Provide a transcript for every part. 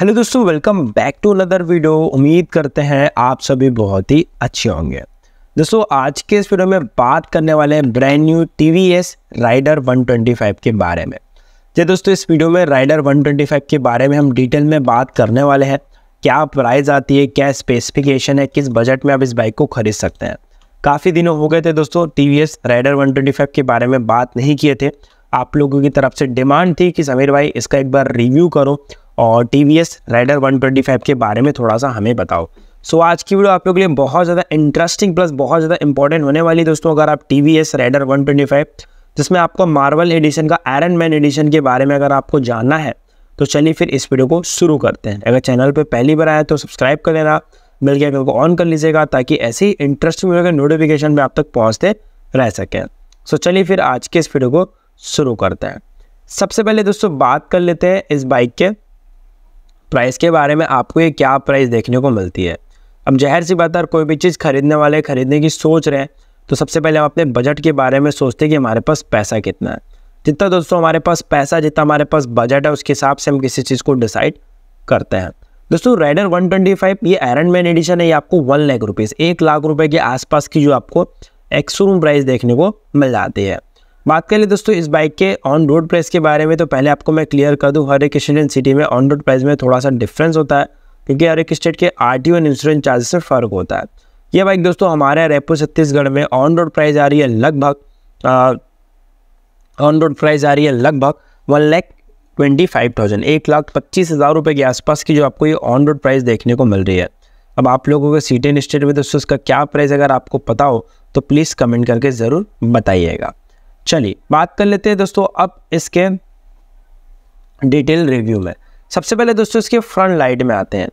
hello दोस्तों welcome back to another video उम्मीद करते हैं आप सभी बहुत ही अच्छे होंगे दोस्तों आज के इस वीडियो में बात करने वाले हैं brand new T V S rider 125 के बारे में जी दोस्तों इस वीडियो में राइडर 125 के बारे में हम डिटेल में बात करने वाले हैं क्या प्राइस आती है क्या स्पेसिफिकेशन है किस बजट में आप इस बाइक को खरीद सकते हैं काफ़ी दिनों हो गए थे दोस्तों T V S rider one के बारे में बात नहीं किए थे आप लोगों की तरफ से डिमांड थी कि समीर भाई इसका एक बार रिव्यू करो और T V S rider one twenty five के बारे में थोड़ा सा हमें बताओ सो so, आज की वीडियो आप लोग के लिए बहुत ज़्यादा इंटरेस्टिंग प्लस बहुत ज़्यादा इंपॉर्टेंट होने वाली दोस्तों अगर आप T V S rider one twenty five जिसमें आपको मार्वल एडिशन का आयरन मैन एडिशन के बारे में अगर आपको जानना है तो चलिए फिर इस वीडियो को शुरू करते हैं अगर चैनल पर पहली बार आया तो सब्सक्राइब कर लेना मिल गया को ऑन कर लीजिएगा ताकि ऐसी इंटरेस्टिंग वीडियो के नोटिफिकेशन भी आप तक पहुँचते रह सकें सो चलिए फिर आज के इस वीडियो को शुरू करते हैं सबसे पहले दोस्तों बात कर लेते हैं इस बाइक के प्राइस के बारे में आपको ये क्या प्राइस देखने को मिलती है अब जहर सी बात है कोई भी चीज़ खरीदने वाले खरीदने की सोच रहे हैं तो सबसे पहले हम अपने बजट के बारे में सोचते हैं कि हमारे पास पैसा कितना है जितना दोस्तों हमारे पास पैसा जितना हमारे पास बजट है उसके हिसाब से हम किसी चीज़ को डिसाइड करते हैं दोस्तों राइडर 125 ये आयरन मैन एडिशन है ये आपको वन लाख रुपीज़ एक लाख रुपए के आसपास की जो आपको एक्सरूम प्राइस देखने को मिल जाती है बात कर ले दोस्तों इस बाइक के ऑन रोड प्राइस के बारे में तो पहले आपको मैं क्लियर कर दूँ हर एक स्टेट एंड सिटी में ऑन रोड प्राइस में थोड़ा सा डिफरेंस होता है क्योंकि हर एक स्टेट के R T and insurance charges में फ़र्क होता है ये बाइक दोस्तों हमारे रायपुर छत्तीसगढ़ में ऑन रोड प्राइस आ रही है लगभग ऑन रोड प्राइस आ रही है लगभग one lakh twenty five thousand एक लाख पच्चीस हज़ार रुपये के आसपास की जो आपको ये ऑन रोड प्राइस देखने को मिल रही है अब आप लोगों के एंड स्टेट में दोस्तों इसका क्या प्राइस अगर आपको पता हो तो प्लीज़ कमेंट करके ज़रूर बताइएगा चलिए बात कर लेते हैं दोस्तों अब इसके डिटेल रिव्यू में सबसे पहले दोस्तों इसके फ्रंट लाइट में आते हैं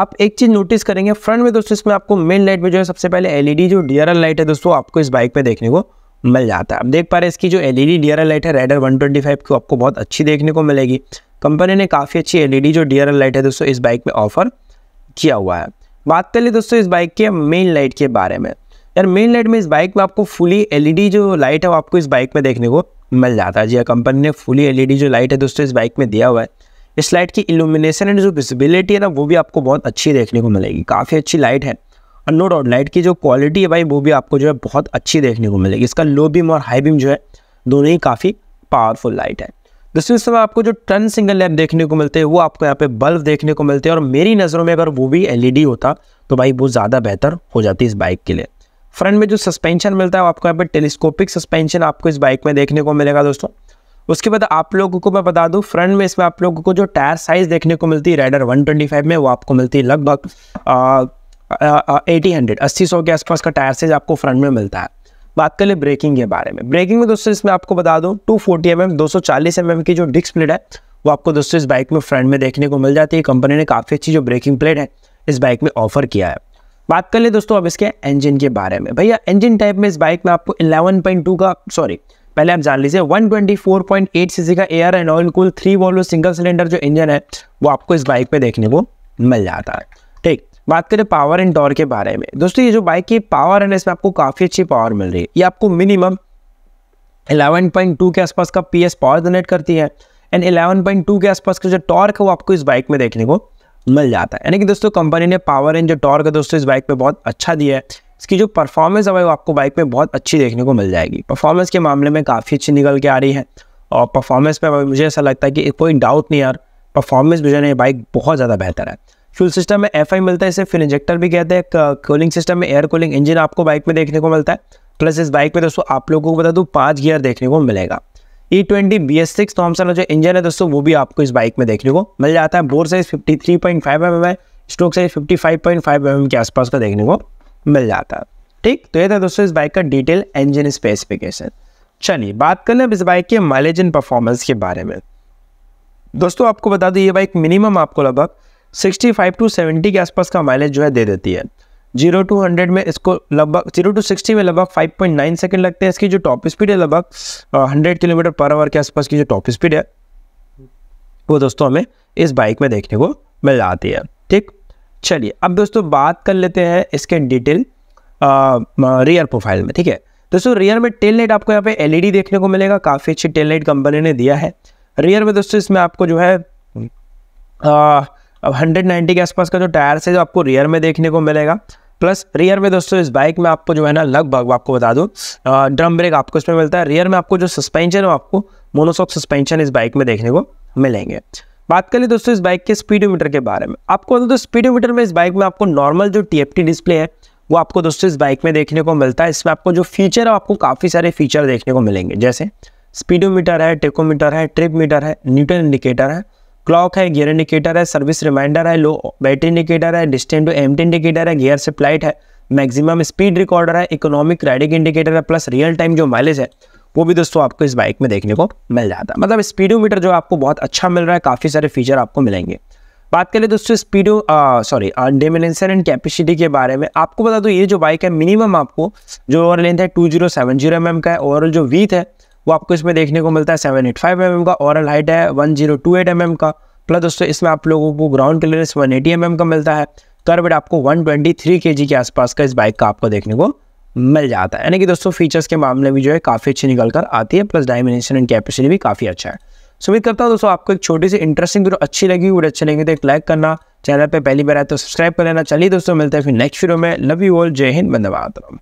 आप एक चीज़ नोटिस करेंगे फ्रंट में दोस्तों इसमें आपको मेन लाइट में जो है सबसे पहले एलईडी जो डीआरएल लाइट है दोस्तों आपको इस बाइक पे देखने को मिल जाता है आप देख पा रहे हैं इसकी जो एलईडी डीआरएल लाइट है राइडर 125 को आपको बहुत अच्छी देखने को मिलेगी कंपनी ने काफ़ी अच्छी एलईडी जो डी लाइट है दोस्तों इस बाइक में ऑफर किया हुआ है बात कर ली दोस्तों इस बाइक के मेन लाइट के बारे में यार मेन लाइट में इस बाइक में आपको फुली एलईडी जो लाइट है वो आपको इस बाइक में देखने को मिल जाता है जी कंपनी हाँ, ने फुली एलईडी जो लाइट है दोस्तों इस बाइक में दिया हुआ है इस लाइट की इल्यूमिनेशन एंड जो विजिबिलिटी है ना वो भी आपको बहुत अच्छी देखने को मिलेगी काफ़ी अच्छी लाइट है और नो डाउट लाइट की जो क्वालिटी है भाई वो भी आपको जो है बहुत अच्छी देखने को मिलेगी इसका लो बीम और हाई बीम जो है दोनों ही काफ़ी पावरफुल लाइट है दूसरी समय आपको जो टर्न सिंगल लैम्प देखने को मिलते हैं वो आपको यहाँ पे बल्ब देखने को मिलते हैं और मेरी नज़रों में अगर वो भी एलईडी होता तो भाई वो ज़्यादा बेहतर हो जाती इस बाइक के लिए फ्रंट में जो सस्पेंशन मिलता है वो आपको यहाँ पर टेलीस्कोपिक सस्पेंशन आपको इस बाइक में देखने को मिलेगा दोस्तों उसके बाद आप लोगों को मैं बता दूं फ्रंट में इसमें आप लोगों को जो टायर साइज देखने को मिलती है राइडर 125 में वो आपको मिलती है लगभग एटी हंड्रेड अस्सी सौ के आसपास का टायर साइज आपको फ्रंट में मिलता है बात कर ले ब्रेकिंग के बारे में ब्रेकिंग में दोस्तों इसमें आपको बता दूँ टू फोर्टी एम एम दो सौ चालीस एम एम की जो डिस्क प्लेट है वो आपको दोस्तों इस बाइक में फ्रंट में देखने को मिल जाती है कंपनी ने काफ़ी अच्छी जो ब्रेकिंग प्लेट है इस बाइक में ऑफर किया है बात कर ले दोस्तों अब इसके इंजन के बारे में भैया इंजन टाइप में इस बाइक में आपको 11.2 का सॉरी पहले आप जान लीजिए 124.8 सीसी का air and oil cool three valve single cylinder जो इंजन है वो आपको इस बाइक पे देखने को मिल जाता है ठीक बात करें पावर एंड टॉर के बारे में दोस्तों ये जो बाइक की पावर है इसमें आपको काफ़ी अच्छी पावर मिल रही है ये आपको मिनिमम 11.2 के आसपास का पीएस पावर जनरेट करती है एंड 11.2 के आसपास का जो टॉर्क है वो आपको इस बाइक में देखने को मिल जाता है यानी कि दोस्तों कंपनी ने पावर एंड जो टॉर्क है दोस्तों इस बाइक पे बहुत अच्छा दिया है इसकी जो परफॉर्मेंस है वो आपको बाइक में बहुत अच्छी देखने को मिल जाएगी परफॉर्मेंस के मामले में काफ़ी अच्छी निकल के आ रही है और परफॉर्मेंस पर मुझे ऐसा लगता है कि कोई डाउट नहीं यार परफॉर्मेंस भी ये बाइक बहुत ज़्यादा बेहतर है फ्यूल सिस्टम में एफ मिलता है इसे फिर इंजेक्टर भी कहते हैं कूलिंग सिस्टम में एयर कूलिंग इंजन आपको बाइक में देखने को मिलता है प्लस इस बाइक में दोस्तों आप लोगों को बता दूँ पाँच गियर देखने को मिलेगा E twenty B S six तो हम जो इंजन है दोस्तों वो भी आपको इस बाइक में देखने को मिल जाता है bore size fifty three point five M M है stroke size fifty five point five M M के आसपास का देखने को मिल जाता है ठीक तो ये था दोस्तों इस बाइक का डिटेल इंजन स्पेसिफिकेशन चलिए बात कर लें अब इस बाइक के माइलेज एंड परफॉर्मेंस के बारे में दोस्तों आपको बता दूँ ये बाइक मिनिमम आपको लगभग सिक्सटी फाइव टू सेवेंटी के आसपास का माइलेज जो है दे देती है जीरो टू हंड्रेड में इसको लगभग जीरो टू सिक्सटी में लगभग फाइव पॉइंट नाइन सेकेंड लगते हैं इसकी जो टॉप स्पीड है लगभग हंड्रेड किलोमीटर पर आवर के आसपास की जो टॉप स्पीड है वो दोस्तों हमें इस बाइक में देखने को मिल जाती है ठीक चलिए अब दोस्तों बात कर लेते हैं इसके डिटेल रियर प्रोफाइल में ठीक है दोस्तों रियर में टेल लाइट आपको यहाँ पे एलईडी देखने को मिलेगा काफ़ी अच्छी टेल लाइट कंपनी ने दिया है रियर में दोस्तों इसमें आपको जो है हंड्रेड नाइन्टी के आसपास का जो टायर है जो आपको रियर में देखने को मिलेगा प्लस रियर में दोस्तों इस बाइक में आपको जो है ना लगभग आपको बता दूँ ड्रम ब्रेक आपको इसमें मिलता है रियर में आपको जो सस्पेंशन है आपको मोनोसॉक सस्पेंशन इस बाइक में देखने को मिलेंगे बात करें दोस्तों इस बाइक के स्पीडोमीटर के बारे में आपको बता दो स्पीडोमीटर में इस बाइक में आपको नॉर्मल जो टी डिस्प्ले है वो आपको दोस्तों इस बाइक में देखने को मिलता है इसमें आपको जो फीचर है आपको काफ़ी सारे फीचर देखने को मिलेंगे जैसे स्पीडोमीटर है टेकोमीटर है ट्रिप मीटर है न्यूटन इंडिकेटर है क्लॉक है गियर इंडिकेटर है सर्विस रिमाइंडर है लो बैटरी इंडिकेटर है डिस्टेंट टू एम इंडिकेटर है गियर से फ्लाइट है मैक्सिमम स्पीड रिकॉर्डर है इकोनॉमिक राइडिंग इंडिकेटर है प्लस रियल टाइम जो माइलेज है वो भी दोस्तों आपको इस बाइक में देखने को मिल जाता है मतलब स्पीडोमीटर जो आपको बहुत अच्छा मिल रहा है काफ़ी सारे फीचर आपको मिलेंगे बात करें दोस्तों speedo sorry dimensions and capacity के बारे में आपको बता दो ये जो बाइक है मिनिमम आपको जो ओवर लेंथ है two zero seven zero M M का है ओवरऑल जो वीथ है वो आपको इसमें देखने को मिलता है seven eight five M M का ऑरल हाइट है one zero two eight M M का प्लस दोस्तों इसमें आप लोगों को ground clearance one eighty M M का मिलता है कर्वड आपको वन ट्वेंटी थ्री के जी के आसपास का इस बाइक का आपको देखने को मिल जाता है यानी कि दोस्तों फीचर्स के मामले में जो है काफ़ी अच्छी निकल कर आती है प्लस डायमेंशन एंड कैपेसिटी भी काफ़ी अच्छा है सो उम्मीद करता हूँ दोस्तों आपको एक छोटी सी इंटरेस्टिंग वीडियो अच्छी लगी वीडियो अच्छी लगी तो एक लाइक करना चैनल पर पहली बार आए तो सब्सक्राइब कर लेना चलिए दोस्तों मिलते हैं फिर नेक्स्ट वीडियो में लव यू ऑल जय हिंद बंदे मातरम